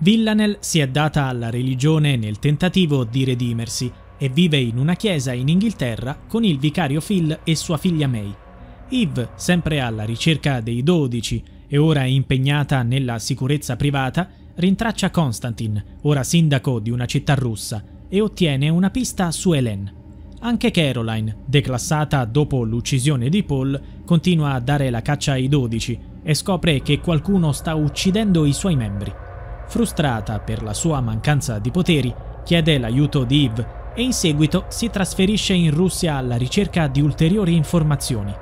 Villanel si è data alla religione nel tentativo di redimersi e vive in una chiesa in Inghilterra con il vicario Phil e sua figlia May. Eve, sempre alla ricerca dei dodici e ora impegnata nella sicurezza privata, rintraccia Konstantin, ora sindaco di una città russa, e ottiene una pista su Hélène. Anche Caroline, declassata dopo l'uccisione di Paul, continua a dare la caccia ai dodici e scopre che qualcuno sta uccidendo i suoi membri. Frustrata per la sua mancanza di poteri, chiede l'aiuto di Yves e in seguito si trasferisce in Russia alla ricerca di ulteriori informazioni.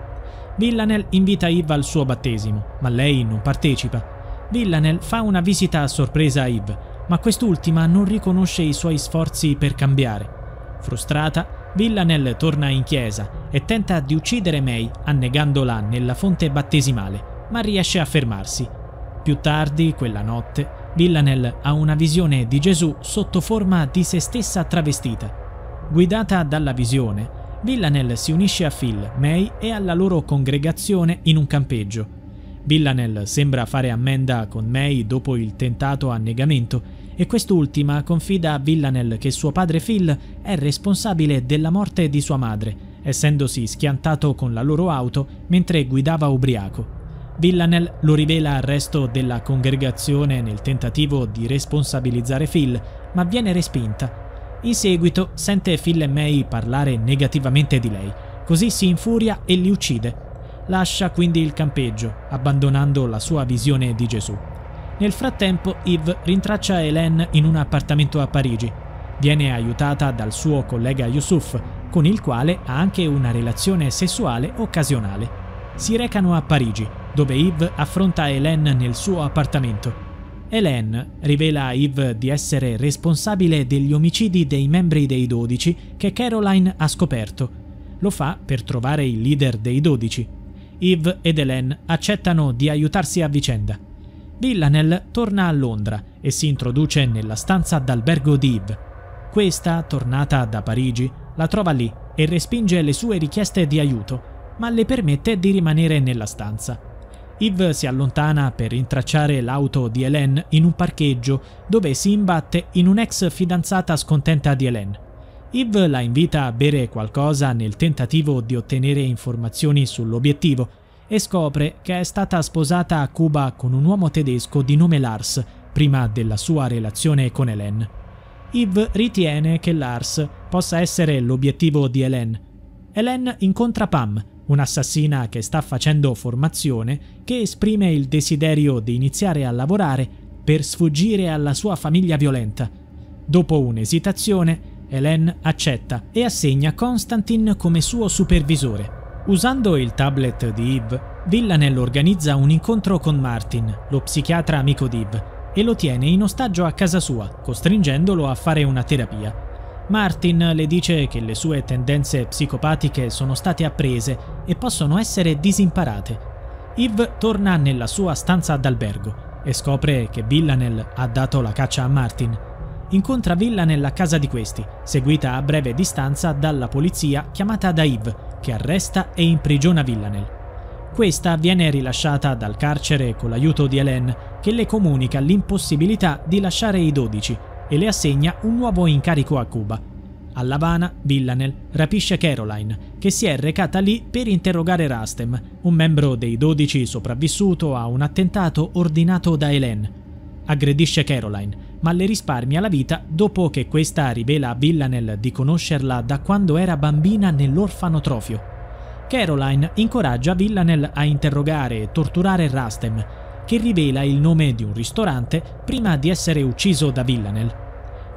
Villanel invita Yves al suo battesimo, ma lei non partecipa. Villanel fa una visita a sorpresa a Yves, ma quest'ultima non riconosce i suoi sforzi per cambiare. Frustrata, Villanel torna in chiesa e tenta di uccidere May annegandola nella fonte battesimale, ma riesce a fermarsi. Più tardi, quella notte, Villanel ha una visione di Gesù sotto forma di se stessa travestita. Guidata dalla visione, Villanel si unisce a Phil, May e alla loro congregazione in un campeggio. Villanel sembra fare ammenda con May dopo il tentato annegamento e quest'ultima confida a Villanel che suo padre Phil è responsabile della morte di sua madre, essendosi schiantato con la loro auto mentre guidava ubriaco. Villanel lo rivela al resto della congregazione nel tentativo di responsabilizzare Phil, ma viene respinta. In seguito sente Phil e May parlare negativamente di lei, così si infuria e li uccide. Lascia quindi il campeggio, abbandonando la sua visione di Gesù. Nel frattempo, Yves rintraccia Hélène in un appartamento a Parigi. Viene aiutata dal suo collega Yusuf, con il quale ha anche una relazione sessuale occasionale. Si recano a Parigi, dove Yves affronta Hélène nel suo appartamento. Hélène rivela a Yves di essere responsabile degli omicidi dei membri dei 12 che Caroline ha scoperto. Lo fa per trovare il leader dei 12. Yves ed Hélène accettano di aiutarsi a vicenda. Villanel torna a Londra e si introduce nella stanza d'albergo di Yves. Questa, tornata da Parigi, la trova lì e respinge le sue richieste di aiuto, ma le permette di rimanere nella stanza. Yves si allontana per intracciare l'auto di Hélène in un parcheggio dove si imbatte in un'ex fidanzata scontenta di Hélène. Yves la invita a bere qualcosa nel tentativo di ottenere informazioni sull'obiettivo e scopre che è stata sposata a Cuba con un uomo tedesco di nome Lars prima della sua relazione con Hélène. Yves ritiene che Lars possa essere l'obiettivo di Hélène. Hélène incontra Pam, un'assassina che sta facendo formazione, che esprime il desiderio di iniziare a lavorare per sfuggire alla sua famiglia violenta. Dopo un'esitazione, Hélène accetta e assegna Constantin come suo supervisore. Usando il tablet di Yves, Villanelle organizza un incontro con Martin, lo psichiatra amico di Yves, e lo tiene in ostaggio a casa sua, costringendolo a fare una terapia. Martin le dice che le sue tendenze psicopatiche sono state apprese e possono essere disimparate. Yves torna nella sua stanza d'albergo e scopre che Villanel ha dato la caccia a Martin. Incontra Villanel a casa di questi, seguita a breve distanza dalla polizia chiamata da Yves, che arresta e imprigiona Villanel. Questa viene rilasciata dal carcere con l'aiuto di Hélène, che le comunica l'impossibilità di lasciare i 12 e le assegna un nuovo incarico a Cuba. A All'Havana, Villanel rapisce Caroline, che si è recata lì per interrogare Rastem, un membro dei 12 sopravvissuto a un attentato ordinato da Hélène. Aggredisce Caroline, ma le risparmia la vita dopo che questa rivela a Villanel di conoscerla da quando era bambina nell'orfanotrofio. Caroline incoraggia Villanel a interrogare e torturare Rastem, che rivela il nome di un ristorante prima di essere ucciso da Villanel.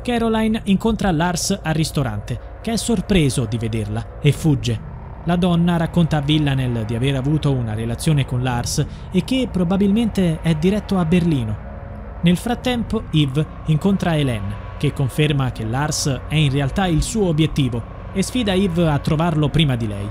Caroline incontra Lars al ristorante, che è sorpreso di vederla e fugge. La donna racconta a Villanel di aver avuto una relazione con Lars e che probabilmente è diretto a Berlino. Nel frattempo Yves incontra Hélène, che conferma che Lars è in realtà il suo obiettivo e sfida Yves a trovarlo prima di lei.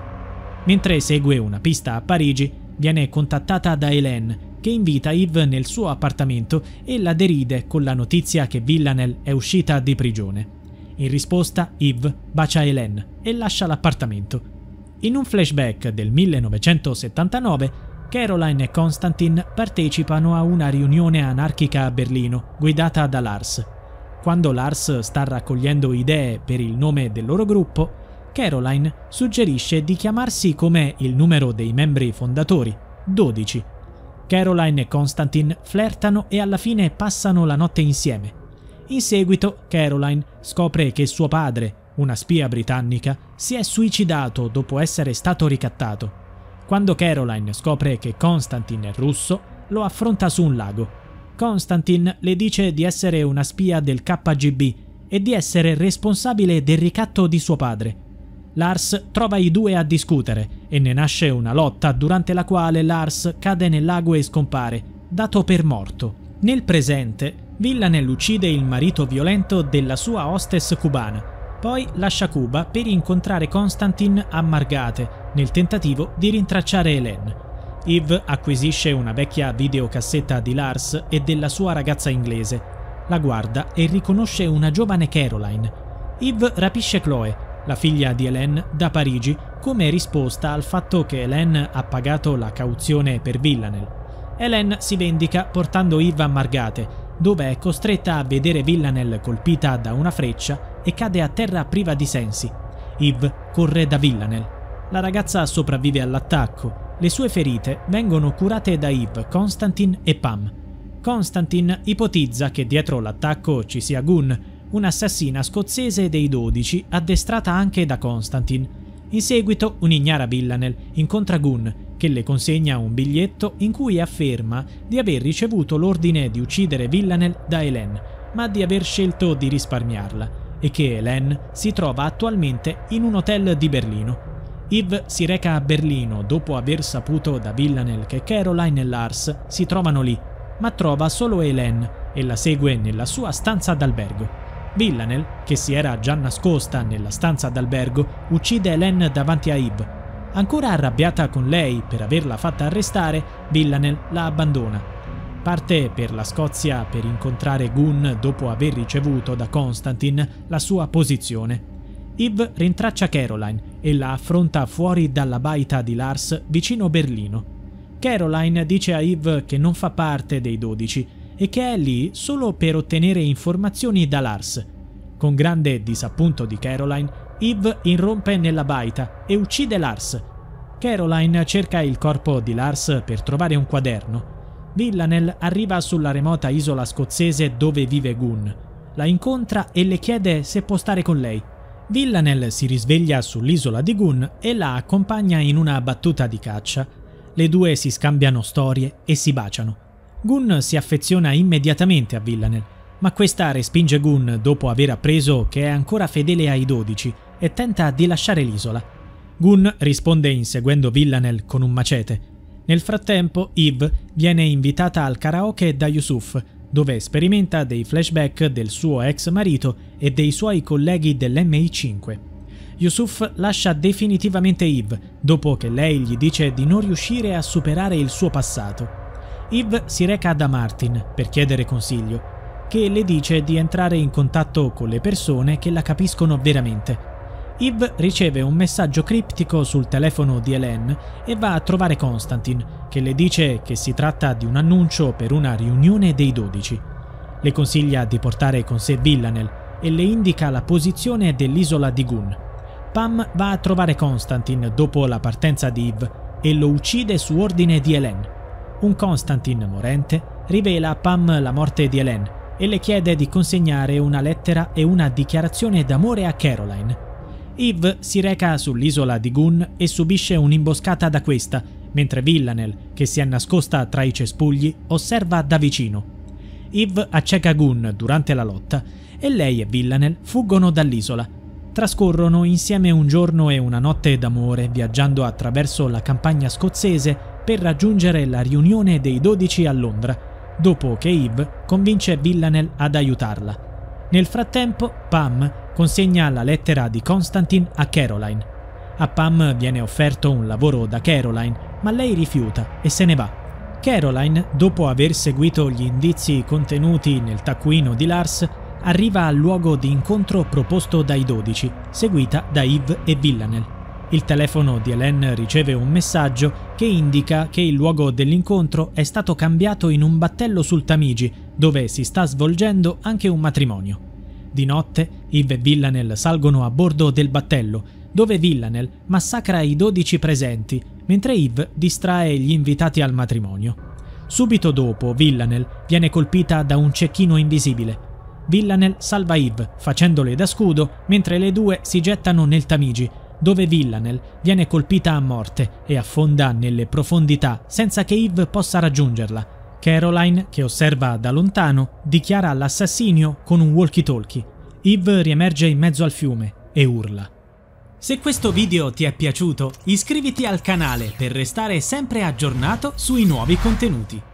Mentre segue una pista a Parigi, viene contattata da Hélène che invita Yves nel suo appartamento e la deride con la notizia che Villanel è uscita di prigione. In risposta, Yves bacia Hélène e lascia l'appartamento. In un flashback del 1979, Caroline e Constantin partecipano a una riunione anarchica a Berlino, guidata da Lars. Quando Lars sta raccogliendo idee per il nome del loro gruppo, Caroline suggerisce di chiamarsi come il numero dei membri fondatori, 12, Caroline e Constantine flirtano e alla fine passano la notte insieme. In seguito, Caroline scopre che suo padre, una spia britannica, si è suicidato dopo essere stato ricattato. Quando Caroline scopre che Constantine è russo, lo affronta su un lago. Constantine le dice di essere una spia del KGB e di essere responsabile del ricatto di suo padre. Lars trova i due a discutere e ne nasce una lotta durante la quale Lars cade nel lago e scompare, dato per morto. Nel presente, Villanel uccide il marito violento della sua hostess cubana, poi lascia Cuba per incontrare Constantin a Margate nel tentativo di rintracciare Hélène. Yves acquisisce una vecchia videocassetta di Lars e della sua ragazza inglese. La guarda e riconosce una giovane Caroline. Yves rapisce Chloe la figlia di Hélène, da Parigi come risposta al fatto che Hélène ha pagato la cauzione per Villanel. Hélène si vendica portando Yves a Margate, dove è costretta a vedere Villanel colpita da una freccia e cade a terra priva di sensi. Yves corre da Villanel. La ragazza sopravvive all'attacco. Le sue ferite vengono curate da Yves, Constantin e Pam. Constantin ipotizza che dietro l'attacco ci sia Gunn, un'assassina scozzese dei 12 addestrata anche da Constantine. In seguito un'ignara Villanel incontra Gunn, che le consegna un biglietto in cui afferma di aver ricevuto l'ordine di uccidere Villanel da Hélène, ma di aver scelto di risparmiarla, e che Hélène si trova attualmente in un hotel di Berlino. Yves si reca a Berlino dopo aver saputo da Villanel che Caroline e Lars si trovano lì, ma trova solo Hélène e la segue nella sua stanza d'albergo. Villanel, che si era già nascosta nella stanza d'albergo, uccide Hélène davanti a Yves. Ancora arrabbiata con lei per averla fatta arrestare, Villanel la abbandona. Parte per la Scozia per incontrare Gunn dopo aver ricevuto da Constantine la sua posizione. Yves rintraccia Caroline e la affronta fuori dalla baita di Lars vicino Berlino. Caroline dice a Yves che non fa parte dei dodici e che è lì solo per ottenere informazioni da Lars. Con grande disappunto di Caroline, Eve irrompe nella baita e uccide Lars. Caroline cerca il corpo di Lars per trovare un quaderno. Villanel arriva sulla remota isola scozzese dove vive Gunn. La incontra e le chiede se può stare con lei. Villanel si risveglia sull'isola di Gunn e la accompagna in una battuta di caccia. Le due si scambiano storie e si baciano. Gunn si affeziona immediatamente a Villanel, ma questa respinge Gunn dopo aver appreso che è ancora fedele ai 12 e tenta di lasciare l'isola. Gunn risponde inseguendo Villanel con un macete. Nel frattempo, Eve viene invitata al karaoke da Yusuf, dove sperimenta dei flashback del suo ex marito e dei suoi colleghi dell'MI5. Yusuf lascia definitivamente Eve dopo che lei gli dice di non riuscire a superare il suo passato. Yves si reca da Martin per chiedere consiglio, che le dice di entrare in contatto con le persone che la capiscono veramente. Yves riceve un messaggio criptico sul telefono di Hélène e va a trovare Constantin, che le dice che si tratta di un annuncio per una riunione dei dodici. Le consiglia di portare con sé Villanel e le indica la posizione dell'isola di Gunn. Pam va a trovare Constantin dopo la partenza di Yves e lo uccide su ordine di Hélène un Constantin morente rivela a Pam la morte di Hélène e le chiede di consegnare una lettera e una dichiarazione d'amore a Caroline. Yves si reca sull'isola di Gun e subisce un'imboscata da questa, mentre Villanel, che si è nascosta tra i cespugli, osserva da vicino. Yves acceca Gun durante la lotta e lei e Villanel fuggono dall'isola, trascorrono insieme un giorno e una notte d'amore viaggiando attraverso la campagna scozzese per raggiungere la riunione dei dodici a Londra, dopo che Eve convince Villanel ad aiutarla. Nel frattempo, Pam consegna la lettera di Constantine a Caroline. A Pam viene offerto un lavoro da Caroline, ma lei rifiuta e se ne va. Caroline, dopo aver seguito gli indizi contenuti nel taccuino di Lars, arriva al luogo di incontro proposto dai 12, seguita da Yves e Villanel. Il telefono di Hélène riceve un messaggio che indica che il luogo dell'incontro è stato cambiato in un battello sul Tamigi, dove si sta svolgendo anche un matrimonio. Di notte, Yves e Villanel salgono a bordo del battello, dove Villanel massacra i 12 presenti, mentre Yves distrae gli invitati al matrimonio. Subito dopo, Villanel viene colpita da un cecchino invisibile Villanel salva Yves, facendole da scudo, mentre le due si gettano nel Tamigi, dove Villanel viene colpita a morte e affonda nelle profondità senza che Yves possa raggiungerla. Caroline, che osserva da lontano, dichiara l'assassinio con un walkie-talkie. Yves riemerge in mezzo al fiume e urla. Se questo video ti è piaciuto, iscriviti al canale per restare sempre aggiornato sui nuovi contenuti.